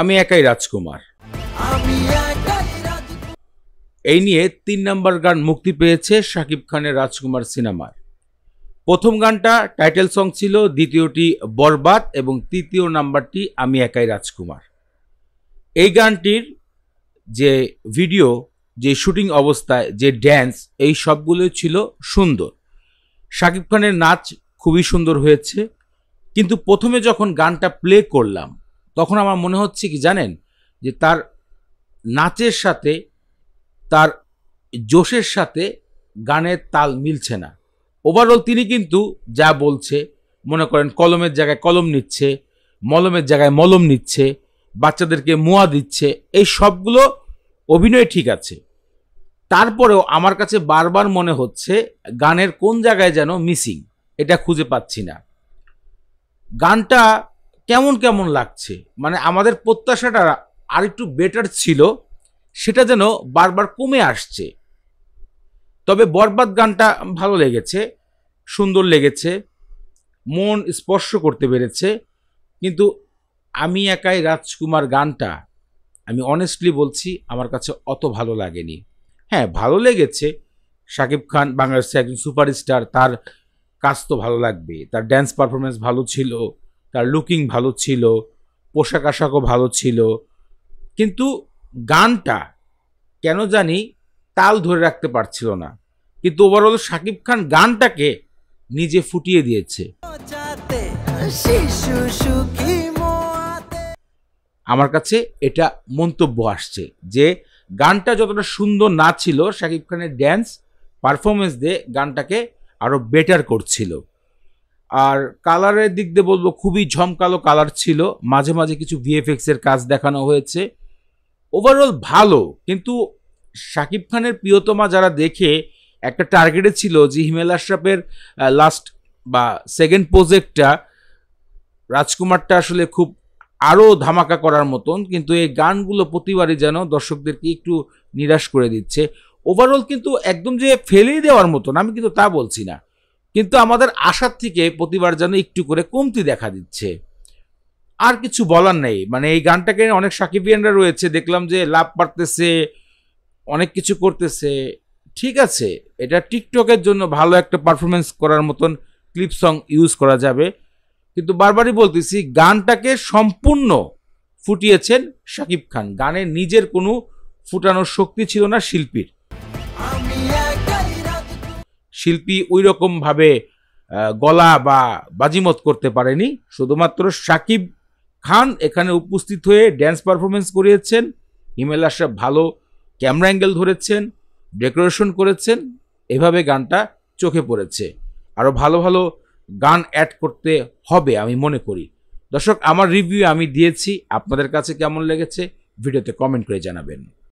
আমি একাই রাজকুমার এই নিয়ে তিন নম্বর গান মুক্তি পেয়েছে শাকিব খানের রাজকুমার সিনেমার প্রথম গানটা টাইটেল সং ছিল দ্বিতীয়টি বরবাদ এবং তৃতীয় নাম্বারটি আমি একাই রাজকুমার এই গানটির যে ভিডিও যে শুটিং অবস্থায় যে ড্যান্স এই সবগুলোই ছিল সুন্দর শাকিব খানের নাচ খুবই সুন্দর হয়েছে কিন্তু প্রথমে যখন গানটা প্লে করলাম তখন আমার মনে হচ্ছে কি জানেন যে তার নাচের সাথে তার জোশের সাথে গানের তাল মিলছে না ওভারঅল তিনি কিন্তু যা বলছে মনে করেন কলমের জায়গায় কলম নিচ্ছে মলমের জায়গায় মলম নিচ্ছে বাচ্চাদেরকে মোয়া দিচ্ছে এই সবগুলো অভিনয় ঠিক আছে তারপরেও আমার কাছে বারবার মনে হচ্ছে গানের কোন জায়গায় যেন মিসিং এটা খুঁজে পাচ্ছি না গানটা কেমন কেমন লাগছে মানে আমাদের প্রত্যাশাটা আর একটু বেটার ছিল সেটা যেন বারবার কমে আসছে তবে বরবাদ গানটা ভালো লেগেছে সুন্দর লেগেছে মন স্পর্শ করতে পেরেছে কিন্তু আমি একাই রাজকুমার গানটা আমি অনেস্টলি বলছি আমার কাছে অত ভালো লাগেনি হ্যাঁ ভালো লেগেছে শাকিব খান বাংলাদেশের একজন সুপারস্টার তার কাজ তো ভালো লাগবে তার ড্যান্স পারফরমেন্স ভালো ছিল তার লুকিং ভালো ছিল পোশাক আশাকও ভালো ছিল কিন্তু গানটা কেন জানি তাল ধরে রাখতে পারছিল না কিন্তু ওভারঅল শাকিব খান গানটাকে নিজে ফুটিয়ে দিয়েছে আমার কাছে এটা মন্তব্য আসছে যে গানটা যতটা সুন্দর না ছিল শাকিব খানের ড্যান্স পারফরমেন্স দিয়ে গানটাকে আরও বেটার করছিল আর কালারের দিক দিয়ে বলবো খুবই ঝমকালো কালার ছিল মাঝে মাঝে কিছু ভিএফএক্স এর কাজ দেখানো হয়েছে ওভারঅল ভালো কিন্তু শাকিব খানের প্রিয়তমা যারা দেখে একটা টার্গেটে ছিল যে হিমেল আশরাফের লাস্ট বা সেকেন্ড প্রজেক্টটা রাজকুমারটা আসলে খুব আরও ধামাকা করার মতন কিন্তু এই গানগুলো প্রতিবারই যেন দর্শকদেরকে একটু নিরাশ করে দিচ্ছে ওভারঅল কিন্তু একদম যে ফেলেই দেওয়ার মতন আমি কিন্তু তা বলছি না কিন্তু আমাদের আশার থেকে প্রতিবার যেন একটু করে কমতি দেখা দিচ্ছে আর কিছু বলার নেই মানে এই গানটাকে অনেক সাকিবিয়ানরা রয়েছে দেখলাম যে লাভ পারতেছে অনেক কিছু করতেছে ঠিক আছে এটা টিকটকের জন্য ভালো একটা পারফরমেন্স করার মতন ক্লিপ সং ইউজ করা যাবে কিন্তু বারবারই বলতেছি গানটাকে সম্পূর্ণ ফুটিয়েছেন শাকিব খান গানের নিজের কোনো ফুটানোর শক্তি ছিল না শিল্পীর শিল্পী ওই রকমভাবে গলা বা বাজিমত করতে পারেনি শুধুমাত্র সাকিব খান এখানে উপস্থিত হয়ে ড্যান্স পারফরমেন্স করিয়েছেন হিমেল আশরাফ ভালো ক্যামেরা অ্যাঙ্গেল ধরেছেন ডেকোরেশন করেছেন এভাবে গানটা চোখে পড়েছে আরও ভালো ভালো গান অ্যাড করতে হবে আমি মনে করি দর্শক আমার রিভিউ আমি দিয়েছি আপনাদের কাছে কেমন লেগেছে ভিডিওতে কমেন্ট করে জানাবেন